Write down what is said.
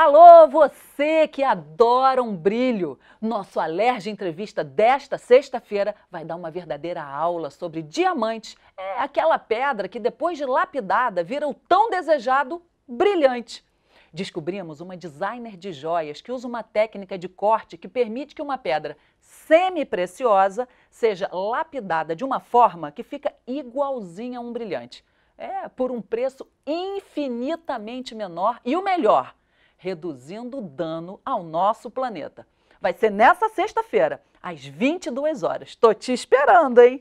Alô, você que adora um brilho! Nosso Alerj Entrevista desta sexta-feira vai dar uma verdadeira aula sobre diamante, É aquela pedra que depois de lapidada vira o tão desejado brilhante. Descobrimos uma designer de joias que usa uma técnica de corte que permite que uma pedra semi-preciosa seja lapidada de uma forma que fica igualzinha a um brilhante. É, por um preço infinitamente menor e o melhor, reduzindo o dano ao nosso planeta. Vai ser nessa sexta-feira, às 22 horas. Tô te esperando, hein?